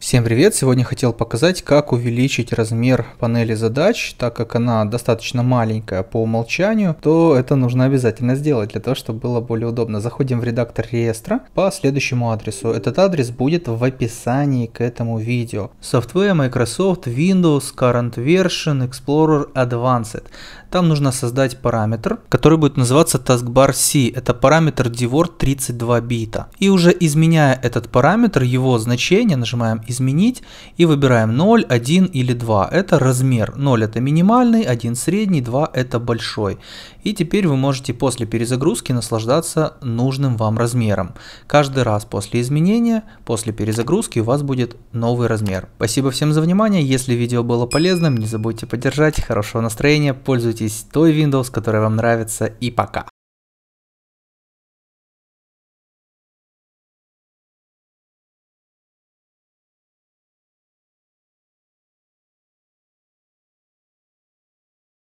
Всем привет! Сегодня хотел показать, как увеличить размер панели задач, так как она достаточно маленькая по умолчанию, то это нужно обязательно сделать для того, чтобы было более удобно. Заходим в редактор реестра по следующему адресу. Этот адрес будет в описании к этому видео. Software Microsoft Windows Current Version Explorer Advanced. Там нужно создать параметр, который будет называться Taskbar C. Это параметр DWORD 32 бита. И уже изменяя этот параметр, его значение, нажимаем изменить и выбираем 0, 1 или 2. Это размер. 0 это минимальный, 1 средний, 2 это большой. И теперь вы можете после перезагрузки наслаждаться нужным вам размером. Каждый раз после изменения, после перезагрузки у вас будет новый размер. Спасибо всем за внимание. Если видео было полезным, не забудьте поддержать. Хорошего настроения, пользуйтесь той Windows, которая вам нравится и пока.